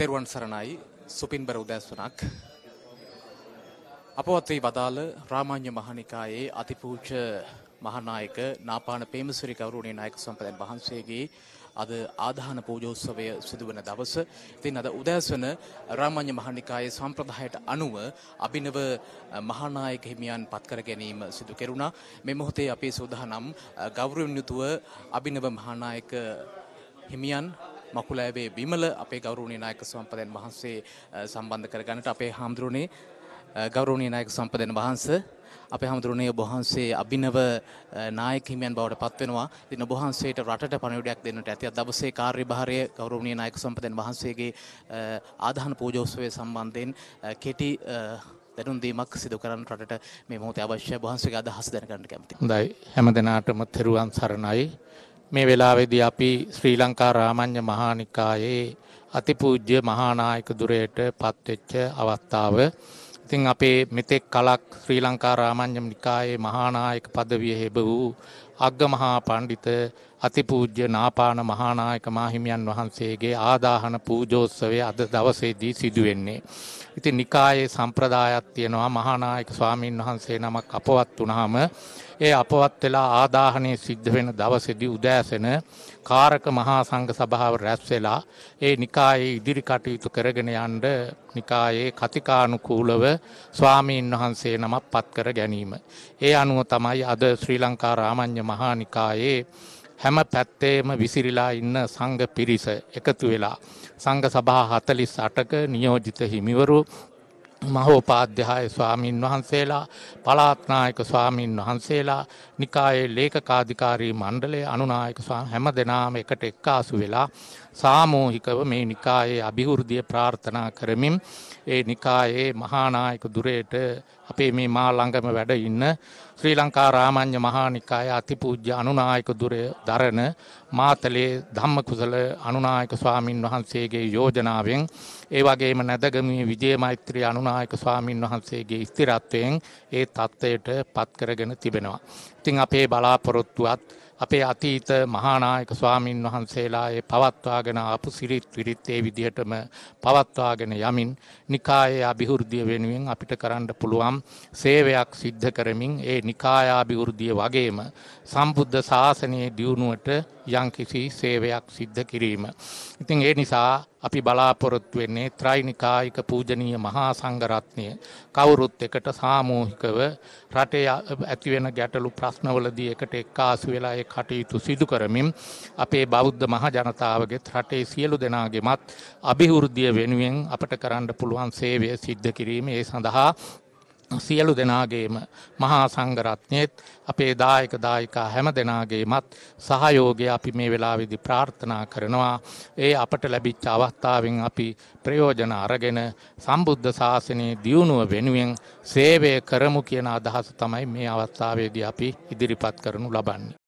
තෙරුවන් සරණයි සුපින්බර උදැස්සනක් අපවත් වී වදාළ රාමාන්‍ය මහනිකායේ අතිපූජ්‍ය මහානායක නාපාන පේමසුරි ගෞරවනීය නායක සම්පදන් වහන්සේගේ අද ආදාන පූජෝත්සවය සිදුවන දවස. ඉතින් අද උදෑසන රාමාන්‍ය මහානිකායේ සම්ප්‍රදායට අනුව අභිනව මහානායක හිමියන් පත්කර ගැනීම සිදු කෙරුණා. මේ මොහොතේ අපේ සෝදානම් ගෞරවණීයව අභිනව මහානායක හිමියන් මකුලෑවේ බිමල අපේ ගෞරවනීය නායක සම්පදයන් වහන්සේ සම්බන්ධ කරගන්නට අපේ හාමුදුරනේ ගෞරවනීය නායක සම්පදයන් වහන්සේ අපේ හමුදුරනේ ඔබ වහන්සේ අභිනව නායක හිමියන් බවට පත්වෙනවා. ඉතින් ඔබ වහන්සේට රටට පණිවිඩයක් දෙන්නට ඇති. අද දවසේ කාර්යභාරය ගෞරවනීය නායක සම්පදෙන් වහන්සේගේ ආදාන පූජෝත්සවය සම්බන්ධයෙන් කෙටි දැනුම් දීමක් සිදු කරන්න රටට මේ මොහොතේ අවශ්‍ය වහන්සේගේ අදහස් දැනගන්න කැමතියි. හොඳයි. හැම දිනාටම තෙරුවන් සරණයි. මේ වෙලාවේදී අපි ශ්‍රී ලංකා රාමඤ්ඤ මහානිකායේ අතිපූජ්‍ය මහානායක දුරයට පත්වෙච්ච අවස්ථාව. ඉතින් අපේ මෙතෙක් කලක් ශ්‍රී ලංකා රාමඤ්ඤ නිකායේ මහානායක পদවිය හෙබ වූ අග්ගමහා පඬිත අතිපූජ්‍ය නාපාන මහානායක මාහිමියන් වහන්සේගේ ආදාහන පූජෝත්සවය අද දවසේදී සිදුවෙන්නේ. ඉතින් නිකායේ සම්ප්‍රදායක් තියෙනවා මහානායක ස්වාමීන් වහන්සේ නමක් අපවත් වුණාම ඒ අපවත් වෙලා ආදාහනය සිද්ධ වෙන දවසේදී උදෑසන කාරක මහා සංඝ සභාව රැස් වෙලා ඒ නිකායේ ඉදිරි කටයුතු කරගෙන යන්න නිකායේ කතිකානුකූලව ස්වාමීන් වහන්සේ නමක් පත් කර ගැනීම. ඒ අනුව තමයි අද ශ්‍රී ලංකා රාමඤ්ඤ මහා නිකායේ හැම පැත්තේම විසිරිලා ඉන්න සංඝ පිරිස එකතු වෙලා සංඝ සභා 48ක නියෝජිත හිමිවරු මහෝපාධ්‍යාය ස්වාමීන් වහන්සේලා පලාත්නායක ස්වාමීන් වහන්සේලා නිකායේ ලේකකාධිකාරී මණ්ඩලය අනුනායක හැම දෙනාම එකට එක්කාසු වෙලා සාමූහිකව මේ නිකායේ අභිවෘද්ධිය ප්‍රාර්ථනා කරමින් ඒ නිකායේ මහානායක දුරයට අපේ මේ මා ළඟම වැඩ ඉන්න ශ්‍රී ලංකා රාමඤ්ඤ මහානිකාය අතිපූජ්‍ය අනුනායක දුරය දරන මාතලේ ධම්මකුසල අනුනායක ස්වාමින් වහන්සේගේ යෝජනාවෙන් ඒ වගේම නැදගමී විජය මෛත්‍රී අනුනායක කරුණායක ස්වාමින් වහන්සේගේ ස්ථිරත්වයෙන් ඒ தත්ත්වයට පත් කරගෙන තිබෙනවා. ඉතින් අපේ බලාපොරොත්තුවත් අපේ අතීත මහානායක ස්වාමින් වහන්සේලා ඒ පවත්වාගෙන ආපු සිරිත් විරිත් ඒ විදිහටම පවත්වාගෙන යමින් නිකායේ අභිවෘද්ධිය වෙනුවෙන් අපිට කරන්න පුළුවන් සේවයක් සිද්ධ කරමින් ඒ නිකාය අභිවෘද්ධිය වගේම සම්බුද්ධ ශාසනයේ දියුණුවට යම්කිසි සේවයක් සිද්ධ කිරීම. ඉතින් ඒ නිසා අපි බලාපොරොත්තු වෙන්නේ ත්‍රයිනිකායික පූජනීය මහා සංඝරත්නය කවුරුත් එකට සාමූහිකව රටේ ඇතිවෙන ගැටලු ප්‍රශ්න ප්‍රශ්නවලදී එකට එක්කාසු වෙලා ඒ කටයුතු සිදු කරමින් අපේ බෞද්ධ මහ ජනතාවගේත් රටේ සියලු දෙනාගේමත් අභිවෘද්ධිය වෙනුවෙන් අපට කරන්න පුළුවන් සේවය සිද්ධ කිරීම ඒ සඳහා සියලු දෙනාගේම මහා සංඝරත්නයේත් අපේ දායක දායිකා හැම දෙනාගේමත් සහයෝගය අපි මේ වෙලාවේදී ප්‍රාර්ථනා කරනවා. ඒ අපට ලැබිච්ච අවස්ථාවෙන් අපි ප්‍රයෝජන අරගෙන සම්බුද්ධ ශාසනයේ දියුණුව වෙනුවෙන් සේවය කරමු කියන අදහස තමයි මේ අවස්ථාවේදී අපි ඉදිරිපත් කරනු ලබන්නේ.